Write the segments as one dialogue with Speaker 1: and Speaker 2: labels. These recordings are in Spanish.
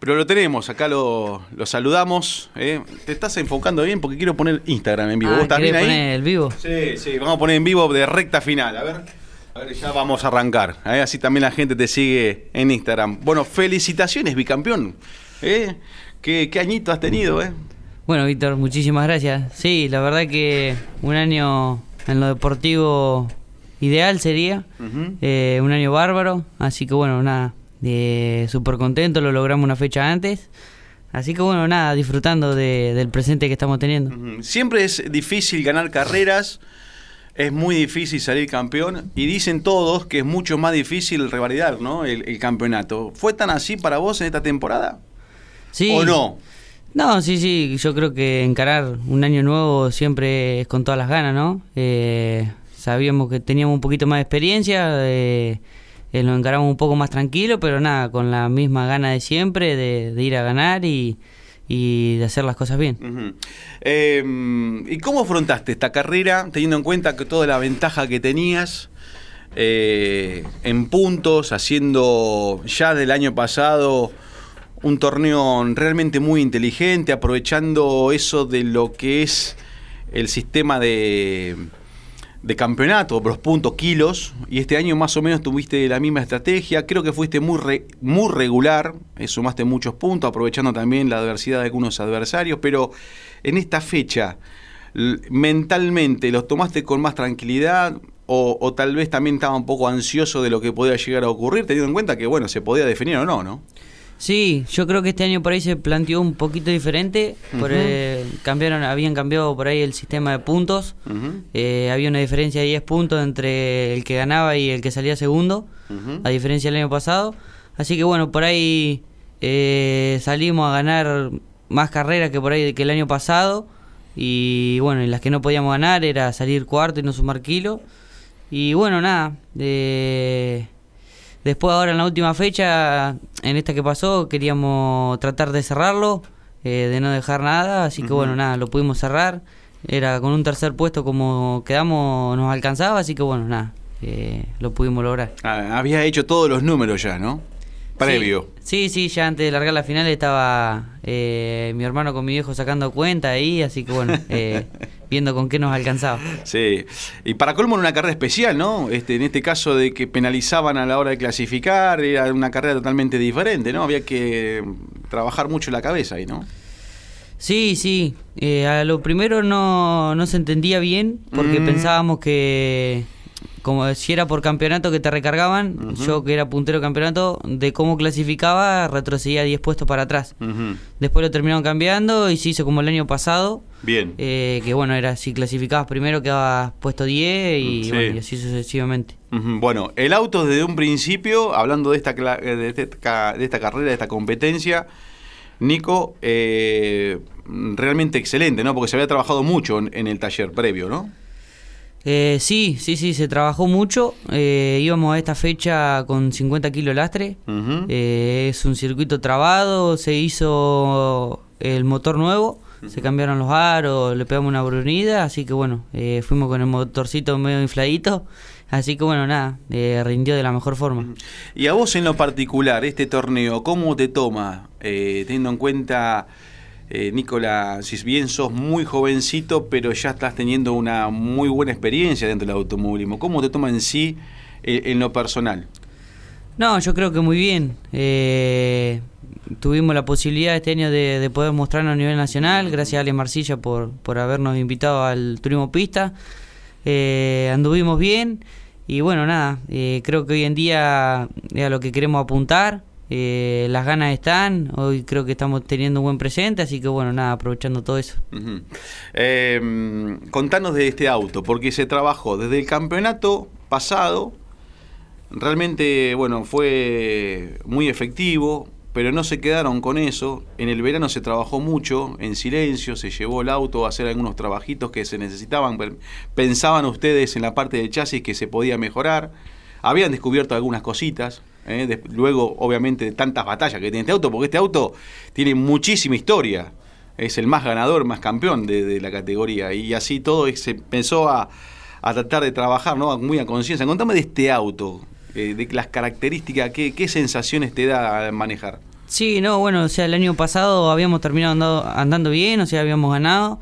Speaker 1: Pero lo tenemos, acá lo, saludamos. ¿eh? Te estás enfocando bien porque quiero poner Instagram en vivo. Ah, ¿Vos estás bien ahí? poner
Speaker 2: el vivo? Sí, sí, vamos a
Speaker 1: poner en vivo de recta final. A ver, a ver ya vamos a arrancar. ¿eh? Así también la gente te sigue en Instagram. Bueno, felicitaciones, bicampeón. ¿eh? ¿Qué, añito has tenido?
Speaker 2: Bueno, Víctor, muchísimas gracias. Sí, la verdad que un año en lo deportivo ideal sería. un año bárbaro. Así que bueno, nada Súper contento, lo logramos una fecha antes. Así que bueno, nada, disfrutando del presente que estamos teniendo.
Speaker 1: Siempre es difícil ganar carreras, es muy difícil salir campeón y dicen todos que es mucho más difícil revalidar ¿no? el, campeonato. ¿Fue tan así para vos en esta temporada?
Speaker 2: Sí. ¿O no? No, sí, sí, yo creo que encarar un año nuevo siempre es con todas las ganas, ¿no? Eh, sabíamos que teníamos un poquito más de experiencia. Eh, eh, lo encaramos un poco más tranquilo, pero nada, con la misma gana de siempre de, ir a ganar y, de hacer las cosas bien.
Speaker 1: Em, ¿Y cómo afrontaste esta carrera, teniendo en cuenta que toda la ventaja que tenías eh, en puntos, haciendo ya del año pasado un torneo realmente muy inteligente, aprovechando eso de lo que es el sistema de de campeonato, los puntos, kilos, y este año más o menos tuviste la misma estrategia, creo que fuiste muy, muy regular, eh, sumaste muchos puntos, aprovechando también la adversidad de algunos adversarios, pero en esta fecha, mentalmente, ¿los tomaste con más tranquilidad? O, o tal vez también estaba un poco ansioso de lo que podía llegar a ocurrir, teniendo en cuenta que, bueno, se podía definir o no, ¿no?
Speaker 2: Sí, yo creo que este año por ahí se planteó un poquito diferente. Eh, cambiaron, habían cambiado por ahí el sistema de puntos. Eh, había una diferencia de 10 puntos entre el que ganaba y el que salía segundo, a diferencia del año pasado. Así que bueno, por ahí eh, salimos a ganar más carreras que por ahí que el año pasado. Y bueno, en las que no podíamos ganar era salir cuarto y no sumar kilo. Y bueno, nada. de... Después ahora en la última fecha, en esta que pasó, queríamos tratar de cerrarlo, eh, de no dejar nada, así que bueno, nada, lo pudimos cerrar. Era con un tercer puesto como quedamos, nos alcanzaba, así que bueno, nada, eh, lo pudimos lograr. Ah, había hecho todos los números ya, ¿no? Previo. Sí, sí, ya antes de largar la final estaba eh, mi hermano con mi viejo sacando cuenta ahí, así que bueno, viendo con qué nos alcanzaba.
Speaker 1: Sí, y para colmo en una carrera especial, ¿no? Este, en este caso de que penalizaban a la hora de clasificar, era una carrera totalmente diferente, ¿no? Había que trabajar mucho la cabeza ahí, ¿no?
Speaker 2: Sí, sí. Eh, a lo primero no, se entendía bien porque mm. pensábamos que como si era por campeonato que te recargaban, yo que era puntero campeonato, de cómo clasificaba, retrocedía 10 puestos para atrás. Después lo terminaron cambiando y se hizo como el año pasado. Bien. Eh, que bueno, era si clasificabas primero quedabas puesto 10 mm, y, así sucesivamente. Bueno,
Speaker 1: el auto desde un principio, hablando de esta, eh, este, de esta, carrera, de esta competencia, Nico, eh, realmente excelente, ¿no? Porque se había trabajado mucho en, en el taller previo, ¿no?
Speaker 2: Eh, sí, sí, sí, se trabajó mucho. Eh, íbamos a esta fecha con 50 kilos lastre. Eh, es un circuito trabado, se hizo el motor nuevo, se cambiaron los aros, le pegamos una brunida, así que bueno, fuimos con el motorcito medio infladito. Así que bueno, nada, rindió de la mejor forma.
Speaker 1: Y a vos en lo particular, este torneo, ¿cómo te toma? teniendo en cuenta Nicolás, eh, Nicola, si bien sos muy jovencito, pero ya estás teniendo una muy buena experiencia dentro del automovilismo. ¿Cómo te toma en sí eh, en lo personal?
Speaker 2: No, yo creo que muy bien. Eh, tuvimos la posibilidad este año de, poder mostrarnos a nivel nacional. Gracias a Ale Marcilla por, por habernos invitado al Turismo Pista. anduvimos bien. Y bueno, nada, creo que hoy en día es a lo que queremos apuntar. Eh, las ganas están, hoy creo que estamos teniendo un buen presente, así que bueno, nada, aprovechando todo eso.
Speaker 1: Eh, contanos de este auto, porque se trabajó desde el campeonato pasado, realmente, bueno, fue muy efectivo, pero no se quedaron con eso. En el verano se trabajó mucho, en silencio, se llevó el auto a hacer algunos trabajitos que se necesitaban, pensaban ustedes en la parte del chasis que se podía mejorar, habían descubierto algunas cositas ¿eh? luego obviamente de tantas batallas que tiene este auto, porque este auto tiene muchísima historia, es el más ganador, más campeón de, la categoría, y así todo se empezó a, a tratar de trabajar ¿no? muy a conciencia. Contame de este auto, eh, de las características, qué, sensaciones te da manejar.
Speaker 2: Sí, no, bueno, o sea, el año pasado habíamos terminado andando bien, o sea, habíamos ganado.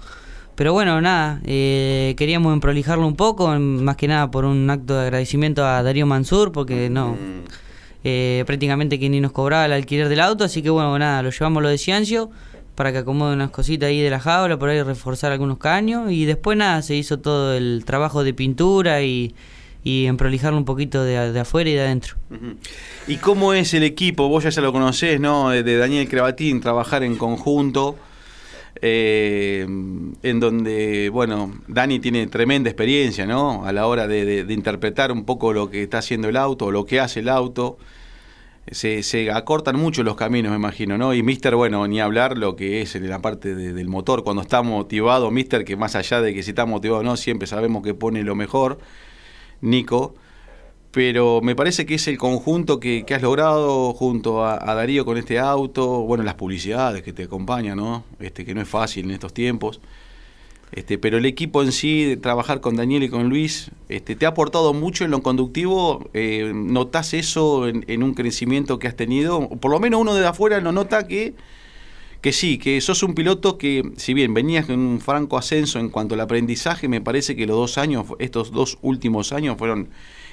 Speaker 2: Pero bueno, nada, eh, queríamos prolijarlo un poco, más que nada por un acto de agradecimiento a Darío Mansur, porque no. Mm. Eh, prácticamente que ni nos cobraba el alquiler del auto, así que bueno, nada, lo llevamos lo de Ciancio para que acomode unas cositas ahí de la jaula, por ahí reforzar algunos caños y después nada, se hizo todo el trabajo de pintura y, y en prolijarlo un poquito de, afuera y de adentro.
Speaker 1: ¿Y cómo es el equipo? Vos ya se lo conocés, ¿no? Eh, de Daniel Cravatín, trabajar en conjunto. Eh, en donde, bueno, Dani tiene tremenda experiencia, ¿no? A la hora de, de interpretar un poco lo que está haciendo el auto, o lo que hace el auto, se, acortan mucho los caminos, me imagino, ¿no? Y Mister, bueno, ni hablar lo que es en la parte del motor, cuando está motivado, Mister, que más allá de que si está motivado o no, siempre sabemos que pone lo mejor, Nico, pero me parece que es el conjunto que, has logrado junto a, a, Darío con este auto, bueno, las publicidades que te acompañan, ¿no? Este, que no es fácil en estos tiempos. Este, pero el equipo en sí, de trabajar con Daniel y con Luis, este, te ha aportado mucho en lo conductivo. Eh, ¿Notás eso en, un crecimiento que has tenido? Por lo menos uno de afuera lo nota que, que sí, que sos un piloto que, si bien venías en un franco ascenso en cuanto al aprendizaje, me parece que los dos años, estos dos últimos años, fueron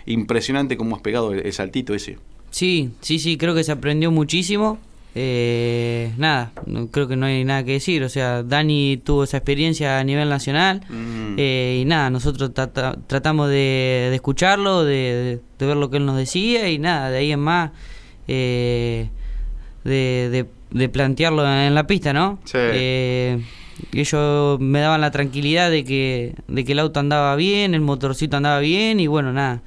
Speaker 1: impresionantes como has pegado el saltito ese.
Speaker 2: Sí, sí, sí, creo que se aprendió muchísimo. Eh, nada, creo que no hay nada que decir. O sea, Dani tuvo esa experiencia a nivel nacional mm. eh, y nada, nosotros tratamos de, escucharlo, de, ver lo que él nos decía y nada, de ahí en más eh, de, plantearlo en la pista, ¿no? Sí. Eh, ellos me daban la tranquilidad de que, de que el auto andaba bien, el motorcito andaba bien y bueno, nada.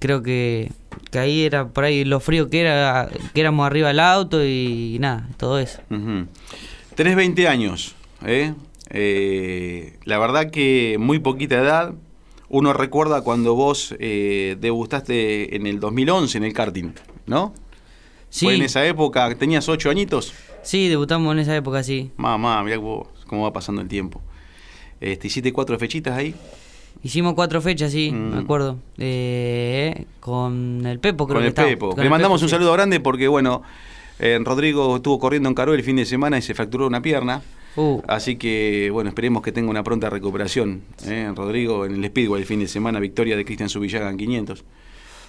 Speaker 2: creo que que ahí era por ahí lo frío que era, que éramos arriba del auto y, nada, todo eso. Tres
Speaker 1: veinte 20 años, ¿eh? ¿eh? la verdad que muy poquita edad. Uno recuerda cuando vos eh, degustaste en el 2011 en el karting, ¿no? Sí. Fue en esa época, tenías ocho añitos. Sí, debutamos en esa época, sí. Mamá, mirá cómo va pasando el tiempo. Este, hiciste cuatro fechitas ahí.
Speaker 2: Hicimos cuatro fechas, sí, me mm. acuerdo. Eh, con el Pepo, creo con que el Pepo. Le mandamos un saludo
Speaker 1: grande porque, bueno, eh, Rodrigo estuvo corriendo en Caro el fin de semana y se fracturó una pierna. Uh. Así que, bueno, esperemos que tenga una pronta recuperación. Eh, Rodrigo en el Speedway el fin de semana, victoria de Cristian Subillaga en 500.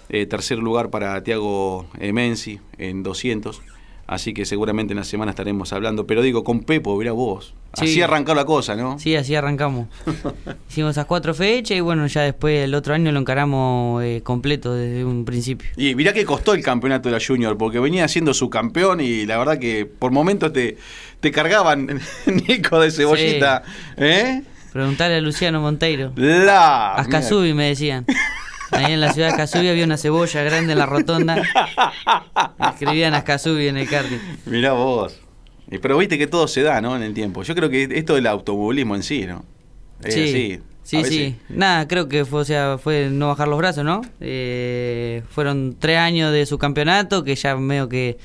Speaker 1: Eh, tercer lugar para Tiago Menzi en 200. Así que seguramente en la semana estaremos hablando. Pero digo, con Pepo, mirá vos. Así arrancó la cosa, ¿no?
Speaker 2: Sí, así arrancamos. Hicimos esas cuatro fechas y bueno, ya después el otro año lo encaramos eh, completo desde un principio.
Speaker 1: Y mirá que costó el campeonato de la Junior, porque venía siendo su campeón y la verdad que por momentos te, te cargaban, Nico, de cebollita. ¿Eh?
Speaker 2: Preguntale a Luciano Monteiro.
Speaker 1: La. Ascasubi
Speaker 2: me decían. Ahí en la ciudad de Casubi había una cebolla grande en la rotonda. Escribían a Casubi en el karting.
Speaker 1: Mirá vos. Pero viste que todo se da, ¿no? En el tiempo. Yo creo que esto del automovilismo en sí, ¿no? Es sí. Sí, sí.
Speaker 2: Nada, creo que fue, o sea, fue no bajar los brazos, ¿no? Eh, fueron tres años de su campeonato que ya medio que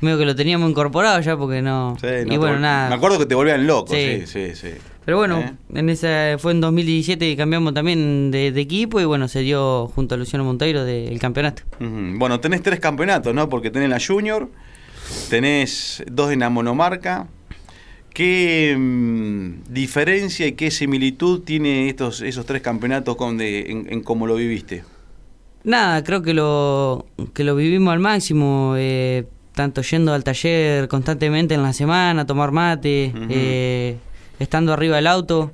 Speaker 2: que lo teníamos incorporado ya porque no. nada. Me acuerdo que te volvían loco, sí. sí. sí. Pero bueno, eh. en esa fue en 2017 que cambiamos también de, equipo y bueno, se dio junto a Luciano Monteiro del campeonato.
Speaker 1: Bueno, tenés tres campeonatos, ¿no? Porque tenés la Junior, tenés dos en la monomarca. ¿Qué mm, diferencia y qué similitud tiene estos, esos tres campeonatos en, cómo lo viviste?
Speaker 2: Nada, creo que lo, que lo vivimos al máximo. Eh, tanto yendo al taller constantemente en la semana, tomar mate, estando arriba del auto,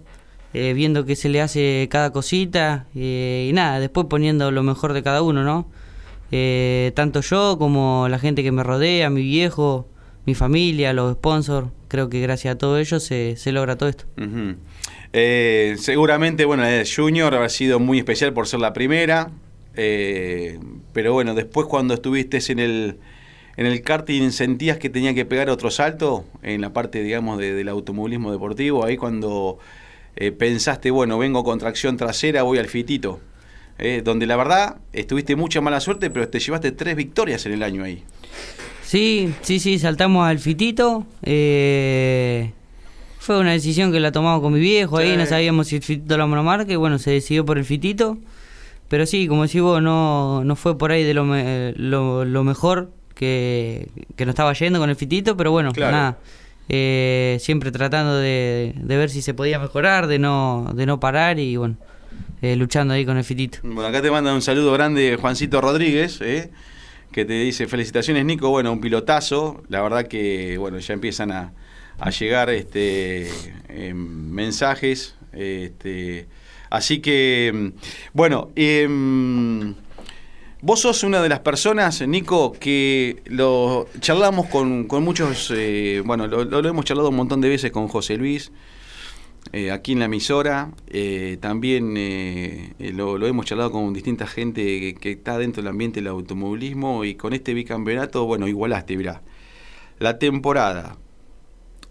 Speaker 2: eh, viendo que se le hace cada cosita eh, y nada, después poniendo lo mejor de cada uno, ¿no? Eh, tanto yo como la gente que me rodea, mi viejo, mi familia, los sponsors, creo que gracias a todo ellos se, logra todo esto.
Speaker 1: seguramente, bueno, el Junior ha sido muy especial por ser la primera, pero bueno, después cuando estuviste en el en el karting sentías que tenía que pegar otro salto en la parte, digamos, del automovilismo deportivo? Ahí cuando eh, pensaste, bueno, vengo con tracción trasera, voy al fitito. Eh, donde la verdad estuviste mucha mala suerte, pero te llevaste tres victorias en el año ahí.
Speaker 2: Sí, sí, sí, saltamos al fitito. Eh, fue una decisión que la tomamos con mi viejo, ahí no sabíamos si el fitito lo monomarca y bueno, se decidió por el fitito. Pero sí, como decís vos, no, fue por ahí de lo, lo, lo mejor, que, no estaba yendo con el fitito, pero bueno, nada. Eh, siempre tratando de, ver si se podía mejorar, de no, de no parar y bueno, eh, luchando ahí con el fitito.
Speaker 1: Bueno, acá te manda un saludo grande Juancito Rodríguez, eh, que te dice, felicitaciones Nico, bueno, un pilotazo, la verdad que bueno, ya empiezan a, llegar este, em, mensajes. Este. así que, mm, bueno, em, Vos sos una de las personas, Nico, que lo charlamos con, muchos, eh, bueno, lo, hemos charlado un montón de veces con José Luis, eh, aquí en la emisora, eh, también lo, hemos charlado con distinta gente que, que, está dentro del ambiente del automovilismo y con este bicampeonato, bueno, igualaste, mirá. La temporada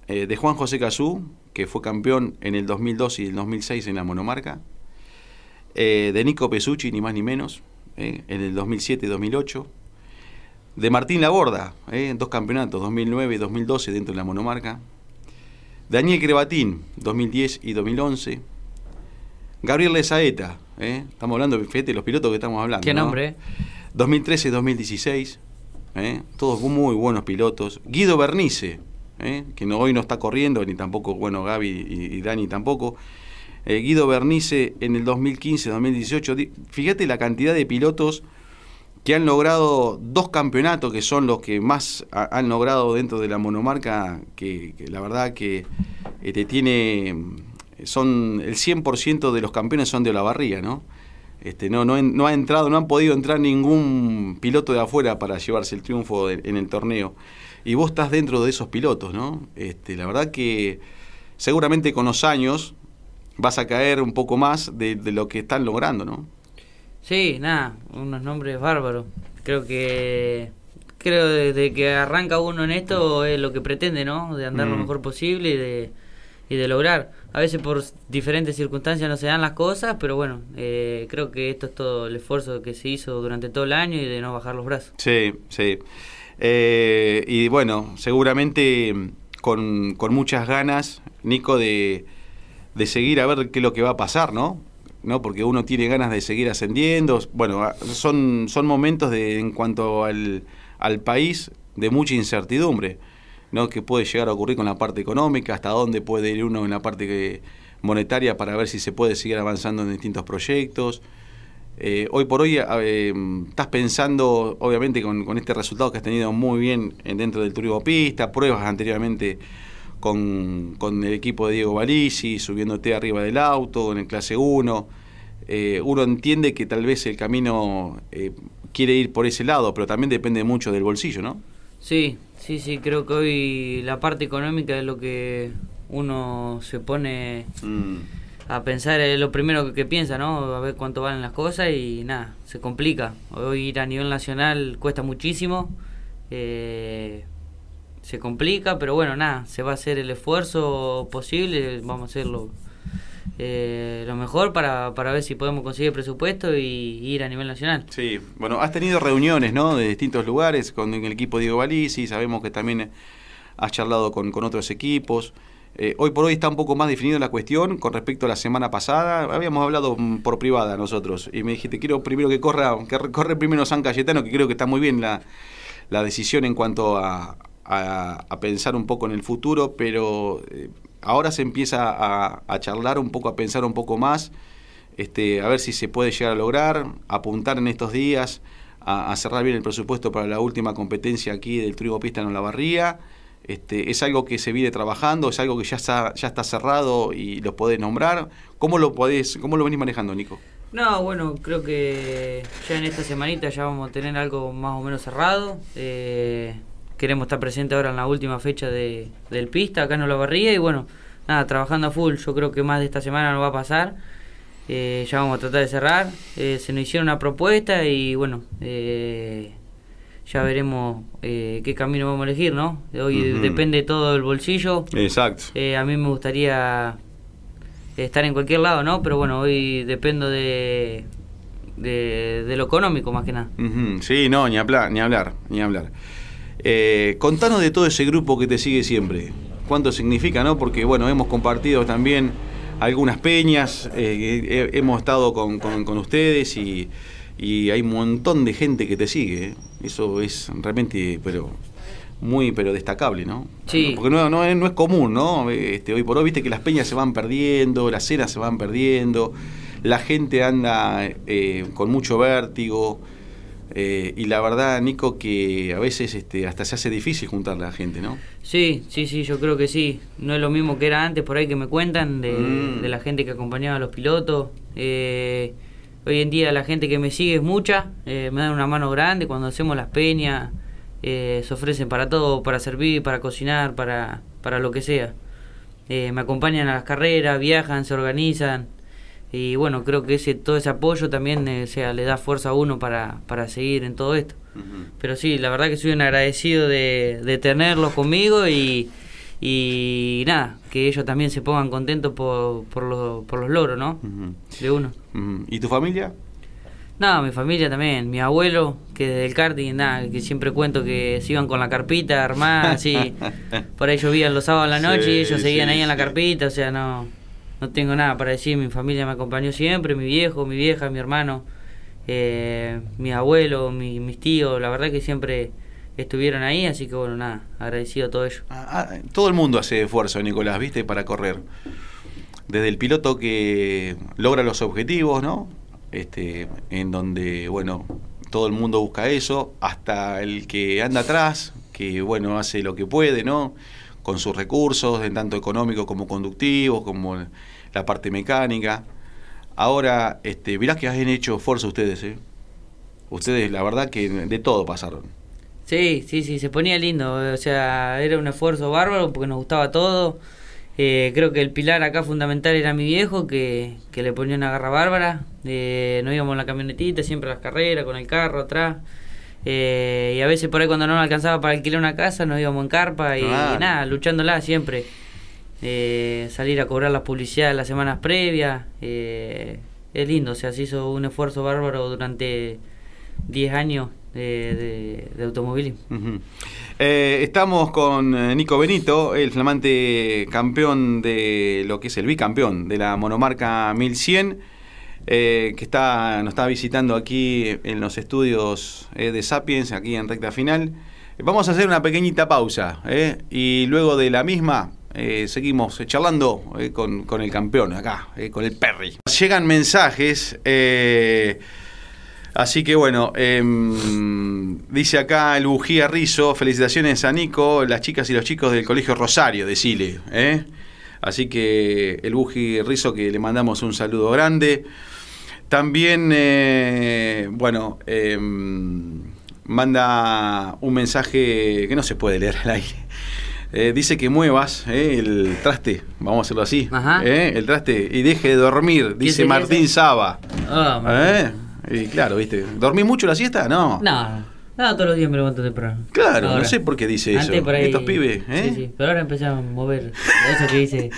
Speaker 1: de Juan José Cazú, que fue campeón en el 2002 y el 2006 en la monomarca, de Nico Pesucci, ni más ni menos, eh, en el 2007 2008. De Martín Laborda, eh, en dos campeonatos, 2009 y 2012 dentro de la monomarca. Daniel Crebatín, 2010 y 2011. Gabriel Lezaeta, ¿eh? estamos hablando, fíjate, los pilotos que estamos hablando. ¿Qué nombre? 2013 2016, eh, todos muy buenos pilotos. Guido Bernice, que no, hoy no está corriendo, ni tampoco, bueno, Gaby y Dani tampoco. Eh, Guido Bernice en el 2015-2018. Fíjate la cantidad de pilotos que han logrado dos campeonatos, que son los que más han logrado dentro de la monomarca, que, la verdad que este, tiene, son el 100% de los campeones son de Olavarría, ¿no? Este, no, no, ha entrado, no han podido entrar ningún piloto de afuera para llevarse el triunfo en el torneo. Y vos estás dentro de esos pilotos, ¿no? Este, la verdad que seguramente con los años vas a caer un poco más de, lo que están logrando, ¿no?
Speaker 2: Sí, nada, unos nombres bárbaros. Creo que creo desde que arranca uno en esto es lo que pretende, ¿no? De andar lo mm. mejor posible y de, lograr. A veces por diferentes circunstancias no se dan las cosas, pero bueno, eh, creo que esto es todo el esfuerzo que se hizo durante todo el año y de no bajar los brazos.
Speaker 1: Sí, sí. Eh, y bueno, seguramente con, con muchas ganas, Nico, de de seguir a ver qué es lo que va a pasar, ¿no? ¿no? Porque uno tiene ganas de seguir ascendiendo. Bueno, ah, son, son momentos de, en cuanto al, al país de mucha incertidumbre, ¿no? Que puede llegar a ocurrir con la parte económica, hasta dónde puede ir uno en la parte monetaria para ver si se puede seguir avanzando en distintos proyectos. Eh, hoy por hoy eh, estás pensando, obviamente, con, con, este resultado que has tenido muy bien eh, dentro del turismo pista, pruebas anteriormente con, con el equipo de Diego Valisi, subiéndote arriba del auto, en el clase 1. Eh, uno entiende que tal vez el camino eh, quiere ir por ese lado, pero también depende mucho del bolsillo, ¿no?
Speaker 2: Sí, sí, sí, creo que hoy la parte económica es lo que uno se pone mm. a pensar, es lo primero que piensa, ¿no? A ver cuánto valen las cosas y nada, se complica. Hoy ir a nivel nacional cuesta muchísimo. Eh, se complica, pero bueno, nada, se va a hacer el esfuerzo posible, vamos a hacerlo eh, lo mejor para, ver si podemos conseguir presupuesto y, ir a nivel nacional. Sí,
Speaker 1: bueno, has tenido reuniones, ¿no? De distintos lugares con el equipo Diego Balisi, sabemos que también has charlado con, otros equipos. Eh, hoy por hoy está un poco más definida la cuestión con respecto a la semana pasada. Habíamos hablado por privada nosotros y me dijiste, quiero primero que corra, que corre primero San Cayetano, que creo que está muy bien la, la decisión en cuanto a, a, pensar un poco en el futuro, pero eh, ahora se empieza a, charlar un poco, a pensar un poco más, este, a ver si se puede llegar a lograr, apuntar en estos días a, cerrar bien el presupuesto para la última competencia aquí del trigo pista en Olavarría. Este, es algo que se viene trabajando, es algo que ya está, ya está cerrado y lo podés nombrar. ¿Cómo lo podés, cómo lo venís manejando, Nico?
Speaker 2: No, bueno, creo que ya en esta semanita ya vamos a tener algo más o menos cerrado. Eh, queremos estar presentes ahora en la última fecha de, del pista, acá en Olavarría, y bueno, nada, trabajando a full, yo creo que más de esta semana no va a pasar, eh, ya vamos a tratar de cerrar, eh, se nos hicieron una propuesta y bueno, eh, ya veremos qué camino vamos a elegir, ¿no? Hoy depende todo del bolsillo. Exacto. a mí me gustaría estar en cualquier lado, ¿no? Pero bueno, hoy dependo de, de, lo económico más que nada.
Speaker 1: Sí, no, ni, hablar, ni hablar, ni hablar. Eh, contanos de todo ese grupo que te sigue siempre. ¿Cuánto significa, no? Porque, bueno, hemos compartido también algunas peñas, eh, hemos estado con, ustedes y, hay un montón de gente que te sigue. Eso es realmente, pero muy pero destacable, ¿no? Porque no, es, común, ¿no? Este, hoy por hoy, viste que las peñas se van perdiendo, las cenas se van perdiendo, la gente anda eh, con mucho vértigo. Eh, y la verdad, Nico, que a veces este, hasta se hace difícil juntar la gente, ¿no?
Speaker 2: Sí, sí, sí, yo creo que sí. No es lo mismo que era antes, por ahí que me cuentan, de, mm. la gente que acompañaba a los pilotos. Eh, hoy en día la gente que me sigue es mucha, eh, me dan una mano grande cuando hacemos las peñas, se ofrecen para todo, para servir, para cocinar, para, para lo que sea. me acompañan a las carreras, viajan, se organizan. Y bueno, creo que ese todo ese apoyo también eh, sea, le da fuerza a uno para, para seguir en todo esto. Pero sí, la verdad que soy un agradecido de, tenerlos conmigo y, nada, que ellos también se pongan contentos por, por, los, por los logros, ¿no? De uno. ¿Y tu familia? Nada, mi familia también, mi abuelo, que desde el karting, nada, que siempre cuento que se iban con la carpita armada, así. por ahí llovían los sábados a la noche y ellos seguían ahí en la carpita, o sea, no no tengo nada para decir, mi familia me acompañó siempre, mi viejo, mi vieja, mi hermano, eh, mis mi, mis tíos, la verdad que siempre estuvieron ahí, así que bueno, nada, agradecido a todo ello. Ah,
Speaker 1: ah, todo el mundo hace esfuerzo, Nicolás, viste, para correr. Desde el piloto que logra los objetivos, ¿no? Este, en donde, bueno, todo el mundo busca eso, hasta el que anda atrás, que, bueno, hace lo que puede, ¿no? Con sus recursos, en tanto económico como conductivos, como la parte mecánica. Ahora, este, mirá que han hecho esfuerzo ustedes, ¿eh? Ustedes, la verdad que de todo pasaron.
Speaker 2: Sí, sí, sí, se ponía lindo. O sea, era un esfuerzo bárbaro porque nos gustaba todo. Eh, creo que el pilar acá fundamental era mi viejo, que, que le ponía una garra bárbara. Eh, nos íbamos en la camionetita, siempre a las carreras, con el carro atrás. Eh, y a veces por ahí cuando no nos alcanzaba para alquilar una casa, nos íbamos en carpa y, y nada, luchándola siempre. Eh, salir a cobrar las publicidades las semanas previas. Eh, es lindo, sea, se hizo un esfuerzo bárbaro durante 10 años de, de, automovilismo.
Speaker 1: Eh, estamos con Nico Benito, el flamante campeón de lo que es el bicampeón de la monomarca 1100, que está, nos está visitando aquí en los estudios de Sapiens, aquí en recta final. Vamos a hacer una pequeñita pausa y luego de la misma eh, seguimos eh, charlando eh, con, el campeón acá, con el Perry. Llegan mensajes, así que bueno, em, dice acá el Bujía Rizo, felicitaciones a Nico, las chicas y los chicos del Colegio Rosario de Chile. Así que el Buji Rizo, que le mandamos un saludo grande. También, bueno, em, manda un mensaje que no se puede leer al aire. Eh, dice que muevas eh, el traste, vamos a hacerlo así, eh, el traste, y deje de dormir, dice Martín Saba.
Speaker 2: Ah,
Speaker 1: y claro, viste, ¿dormí mucho la siesta?
Speaker 2: No. No, todos los días me levanto temprano. Claro, no sé por qué dice eso. Estos pibes, ¿eh? Sí, sí, pero ahora empezaron a mover eso que dice.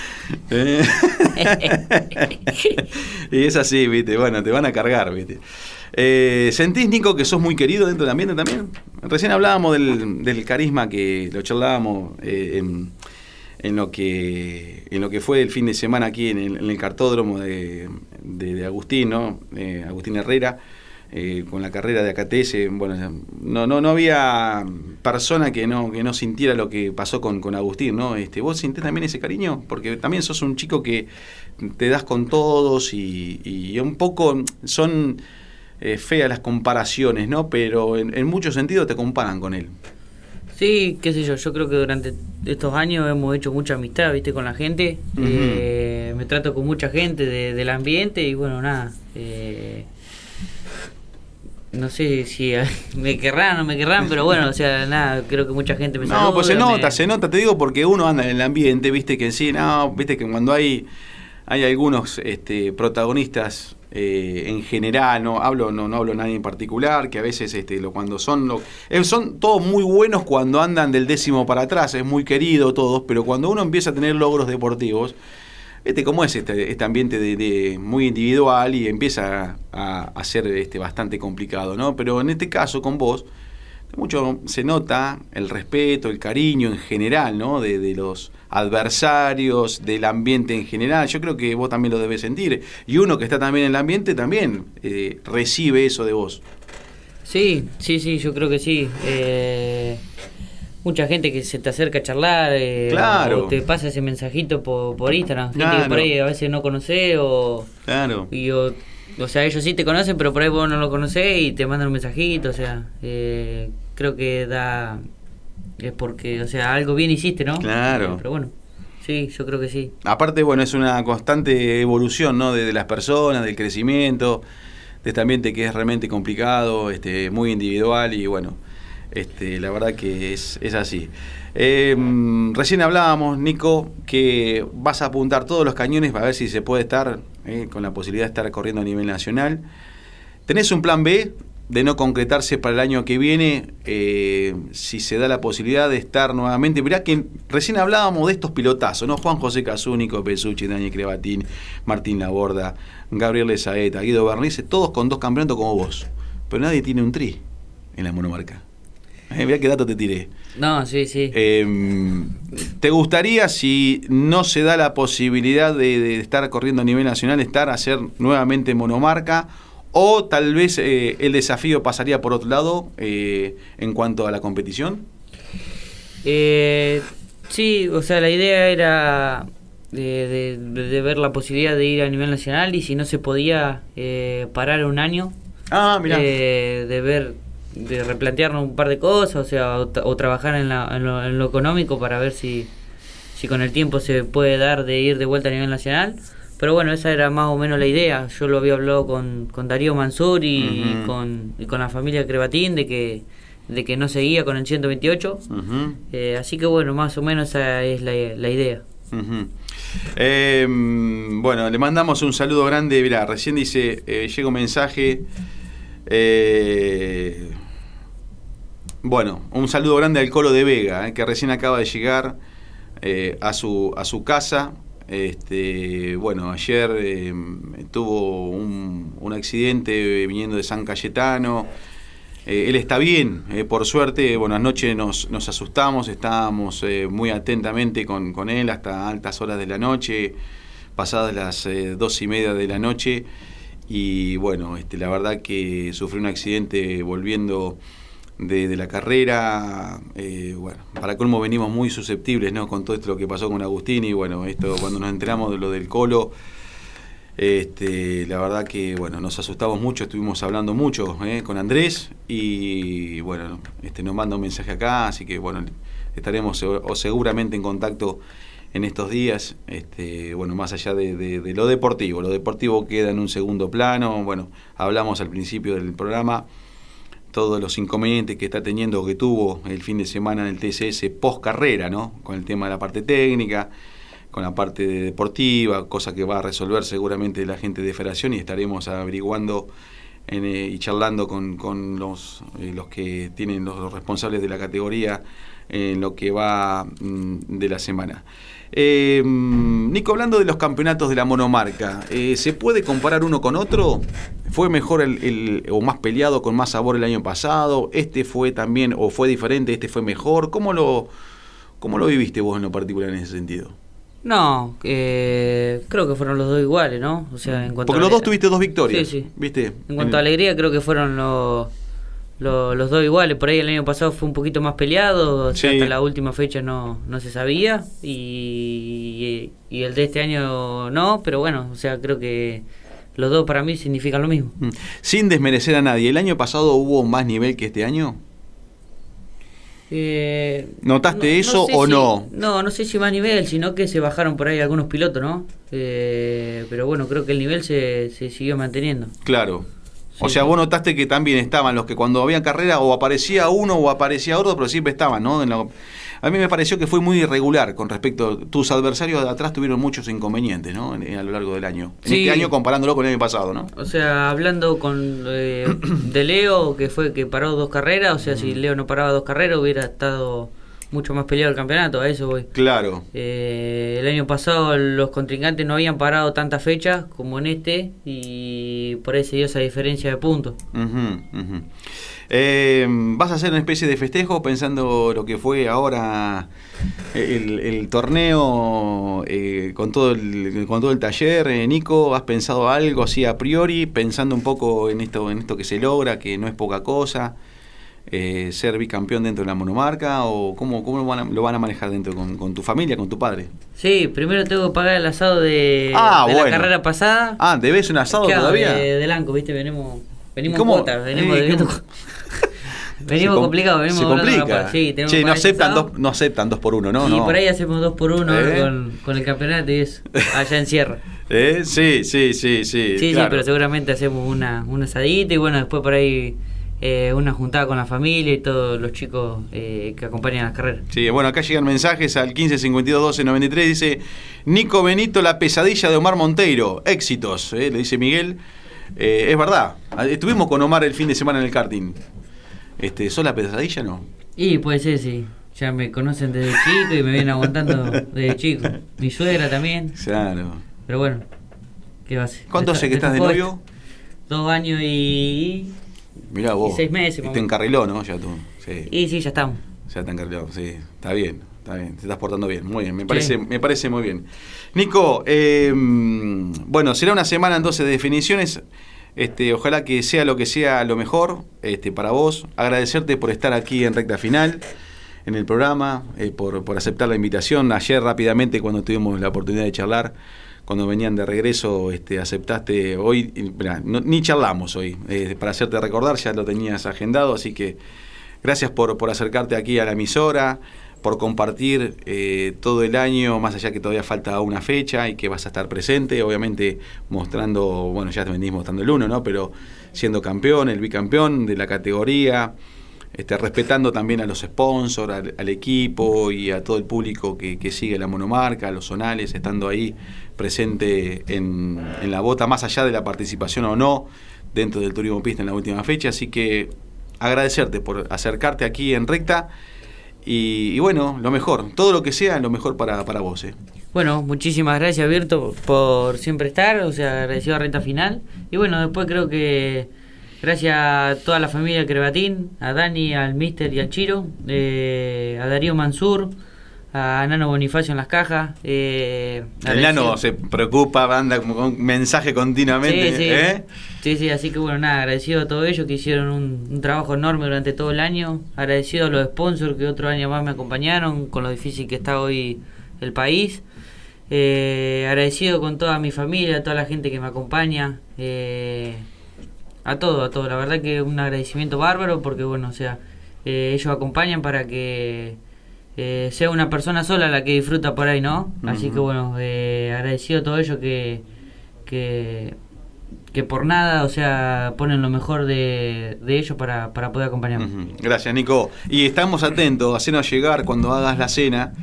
Speaker 1: y es así, viste, bueno, te van a cargar, viste. Eh, ¿Sentís, Nico, que sos muy querido dentro del ambiente también? Recién hablábamos del, carisma que lo charlábamos eh, en, lo que, en lo que fue el fin de semana aquí en el, cartódromo de, Agustín, ¿no? Agustín Herrera. Eh, con la carrera de AKTS, bueno, no, no, no había persona que no, que no sintiera lo que pasó con, Agustín, ¿no? Este, ¿Vos sintés también ese cariño? Porque también sos un chico que te das con todos y, y un poco son eh, feas las comparaciones, ¿no? Pero en, muchos sentidos te comparan con él.
Speaker 2: Sí, qué sé yo, yo creo que durante estos años hemos hecho mucha amistad, viste, con la gente. Eh, me trato con mucha gente del ambiente y bueno, nada. Eh, no sé si me querrán o no me querrán, pero bueno, o sea, nada, creo que mucha gente me No, pues se nota,
Speaker 1: se nota, te digo, porque uno anda en el ambiente, viste, que en sí, no, viste, que cuando hay, hay algunos este, protagonistas eh, en general, no hablo, no, no hablo nadie en particular, que a veces este, lo, cuando son eh, son todos muy buenos cuando andan del décimo para atrás, es muy querido todos, pero cuando uno empieza a tener logros deportivos, este, ¿cómo es este, este ambiente de, muy individual y empieza a, a, ser este, bastante complicado, ¿no? Pero en este caso con vos mucho se nota el respeto, el cariño en general, ¿no? De, los adversarios, del ambiente en general. Yo creo que vos también lo debes sentir. Y uno que está también en el ambiente también eh, recibe eso de vos.
Speaker 2: Sí, sí, sí, yo creo que sí. Eh, mucha gente que se te acerca a charlar, eh, claro. te pasa ese mensajito por, Instagram, por ahí a veces no conoce o, claro. y, o o sea, ellos sí te conocen, pero por ahí vos no lo conocés y te mandan un mensajito, o sea, eh, creo que da... Es porque, o sea, algo bien hiciste, ¿no? Claro. Pero bueno. Sí, yo creo que sí.
Speaker 1: Aparte, bueno, es una constante evolución, ¿no? De, las personas, del crecimiento, de este ambiente que es realmente complicado, este, muy individual y bueno, este, la verdad que es, es así. Em, recién hablábamos, Nico, que vas a apuntar todos los cañones para ver si se puede estar eh, con la posibilidad de estar corriendo a nivel nacional. ¿Tenés un plan B de no concretarse para el año que viene, eh, si se da la posibilidad de estar nuevamente? Mirá que recién hablábamos de estos pilotazos, ¿no? Juan José casúnico Nico Pesucci, Dani Crebatín, Martín Laborda, Gabriel Lezaeta, Guido Bernice, todos con dos campeonatos como vos. Pero nadie tiene un tri en la monomarca. qué dato te tiré.
Speaker 2: No, sí, sí.
Speaker 1: Em, ¿Te gustaría, si no se da la posibilidad de, estar corriendo a nivel nacional, estar a ser nuevamente monomarca? ¿O tal vez eh, el desafío pasaría por otro lado eh, en cuanto a la competición?
Speaker 2: Eh, sí, o sea, la idea era de, ver la posibilidad de ir a nivel nacional y si no se podía parar un año. Ah, de ver de replantearnos un par de cosas, o sea, o, trabajar en, la, en, lo, económico para ver si, con el tiempo se puede dar de ir de vuelta a nivel nacional. Pero bueno, esa era más o menos la idea. Yo lo había hablado con, Darío Mansur y, con, con la familia Crevatín, de que, de que no seguía con el 128. Eh, así que bueno, más o menos esa es la, idea.
Speaker 1: Em, bueno, le mandamos un saludo grande. Mirá, recién dice, eh, llega un mensaje. Eh, bueno, un saludo grande al Colo de Vega, eh, que recién acaba de llegar eh, a, su, a su casa. Este, bueno, ayer eh, tuvo un, accidente viniendo de San Cayetano. él está bien, por suerte. Bueno, anoche nos, asustamos, estábamos muy atentamente con, él hasta altas horas de la noche, pasadas las dos y media de la noche. Y bueno, este, la verdad que sufrió un accidente volviendo de, la carrera. Eh, bueno, para colmo venimos muy susceptibles, ¿no? Con todo esto lo que pasó con Agustín y bueno, esto cuando nos enteramos de lo del colo. Este, la verdad que bueno, nos asustamos mucho, estuvimos hablando mucho ¿eh? con Andrés y bueno, este, nos manda un mensaje acá, así que bueno, estaremos o seguramente en contacto en estos días, este, bueno, más allá de lo deportivo, lo deportivo queda en un segundo plano, bueno, hablamos al principio del programa todos los inconvenientes que está teniendo que tuvo el fin de semana en el TSS post carrera, ¿no? Con el tema de la parte técnica, con la parte deportiva, cosa que va a resolver seguramente la gente de Federación y estaremos averiguando eh, y charlando con, con los, eh, los que tienen los responsables de la categoría en lo que va mm, de la semana. Eh, mm, Nico, hablando de los campeonatos de la monomarca, eh, ¿se puede comparar uno con otro? ¿Fue mejor el, o más peleado, con más sabor el año pasado? ¿Este fue también o fue diferente? ¿Este fue mejor? ¿Cómo lo, cómo lo viviste vos en lo particular en ese sentido?
Speaker 2: No, eh, creo que fueron los dos iguales, ¿no? Porque los dos tuviste dos victorias. Sí,
Speaker 1: sí. ¿Viste? En cuanto a
Speaker 2: alegría, creo que fueron los los dos iguales. Por ahí el año pasado fue un poquito más peleado, hasta la última fecha no, no se sabía y, el de este año no, pero bueno, o sea, creo que los dos para mí significan lo mismo.
Speaker 1: Mm. Sin desmerecer a nadie, ¿el año pasado hubo más nivel que este año?
Speaker 2: Eh, ¿Notaste eso o no? No, no sé si más nivel, sino que se bajaron por ahí algunos pilotos, ¿no? Eh, pero bueno, creo que el nivel se, se siguió manteniendo.
Speaker 1: Claro, o sea, vos notaste que también estaban los que cuando había carrera o aparecía uno o aparecía otro, pero siempre estaban, ¿no? A mí me pareció que fue muy irregular con respecto. Tus adversarios de atrás tuvieron muchos inconvenientes, ¿no? a lo largo del año. En este año comparándolo con el año pasado, ¿no?
Speaker 2: O sea, hablando con eh, de Leo, que fue que paró dos carreras, o sea, si Leo no paraba dos carreras hubiera estado mucho más peleado el campeonato, a eso voy. Claro. Eh, el año pasado los contrincantes no habían parado tantas fechas como en este y por ahí se dio esa diferencia de puntos.
Speaker 1: Eh, ¿Vas a hacer una especie de festejo pensando lo que fue ahora el, torneo eh, con, todo el, con todo el taller, Nico? ¿Has pensado algo así a priori, pensando un poco en esto, en esto que se logra, que no es poca cosa? eh, ser bicampeón dentro de la monomarca o cómo, cómo lo, van a, lo van a manejar dentro con, tu familia, con tu padre?
Speaker 2: Sí, primero tengo que pagar el asado de, ah, la carrera pasada.
Speaker 1: Ah, ¿debes un asado todavía? De,
Speaker 2: de Lanco, viste, venimos, venimos venimos, eh, venimos, venimos complicados, venimos se Sí, no aceptan, dos,
Speaker 1: no aceptan dos por uno, ¿no? Y por ahí
Speaker 2: hacemos dos por uno ¿Eh? con, el campeonato y eso, allá en Sierra.
Speaker 1: ¿Eh? Sí, sí, sí, sí. Sí, sí, pero seguramente
Speaker 2: hacemos una, un asadito y bueno, después por ahí eh, una juntada con la familia y todos los chicos eh, que acompañan la carreras.
Speaker 1: Sí, bueno, acá llegan mensajes al 1552-1293, Dice Nico Benito, la pesadilla de Omar Monteiro. Éxitos, eh, le dice Miguel. es verdad, ah, estuvimos con Omar el fin de semana en el karting. Este, ¿Sos la pesadilla no?
Speaker 2: Y puede ser, sí. Ya me conocen desde chico y me vienen aguantando desde chico. Mi suegra también. Claro. Pero bueno, ¿qué va a ser? ¿Cuánto hace que estás de novio? Dos años y Mirá vos. te
Speaker 1: encarriló, ¿no? Ya tú. Sí. sí, ya estamos. Ya te encarriló, sí. Está bien, está bien. Te estás portando bien. Muy bien, me parece, me parece muy bien. Nico, em, bueno, será una semana entonces de definiciones. Este, ojalá que sea lo que sea lo mejor este, para vos. Agradecerte por estar aquí en recta final, en el programa, eh, por, por aceptar la invitación. Ayer rápidamente cuando tuvimos la oportunidad de charlar, cuando venían de regreso, este, aceptaste hoy, ni charlamos hoy, eh, para hacerte recordar, ya lo tenías agendado, así que gracias por, por acercarte aquí a la emisora, por compartir eh, todo el año, más allá que todavía falta una fecha y que vas a estar presente, obviamente mostrando, bueno, ya te venís mostrando el uno, ¿no? Pero siendo campeón, el bicampeón de la categoría. Este, respetando también a los sponsors, al, equipo y a todo el público que, sigue la monomarca, a los zonales, estando ahí presente en, la bota, más allá de la participación o no dentro del turismo pista en la última fecha. Así que agradecerte por acercarte aquí en recta y, bueno, lo mejor, todo lo que sea, lo mejor para, para vos. Eh.
Speaker 2: Bueno, muchísimas gracias, Virto, por siempre estar, o sea, agradecido a Recta Final. Y bueno, después creo que Gracias a toda la familia Crebatín, a Dani, al Mister y al Chiro, eh, a Darío Mansur, a Nano Bonifacio en las cajas. Eh, el Nano se
Speaker 1: preocupa, anda como con mensaje continuamente. Sí sí.
Speaker 2: ¿eh? sí así que bueno, nada, agradecido a todos ellos que hicieron un, trabajo enorme durante todo el año. Agradecido a los sponsors que otro año más me acompañaron, con lo difícil que está hoy el país. Eh, agradecido con toda mi familia, toda la gente que me acompaña a todo, a todo. La verdad que un agradecimiento bárbaro porque, bueno, o sea, eh, ellos acompañan para que eh, sea una persona sola la que disfruta por ahí, ¿no? Así que, bueno, eh, agradecido a todo ello que, que, que, por nada, o sea, ponen lo mejor de, de ellos para, para poder acompañarnos.
Speaker 1: Gracias, Nico. Y estamos atentos, hacernos llegar cuando hagas la cena.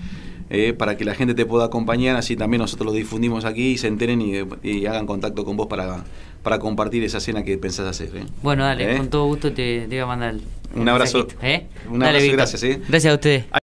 Speaker 1: para que la gente te pueda acompañar, así también nosotros lo difundimos aquí y se enteren y, y hagan contacto con vos para para compartir esa cena que pensás hacer. ¿eh?
Speaker 2: Bueno, dale, ¿Eh? con todo gusto te, te, voy a mandar un, abrazo. ¿eh? Un abrazo, gracias. ¿eh? Gracias a ustedes.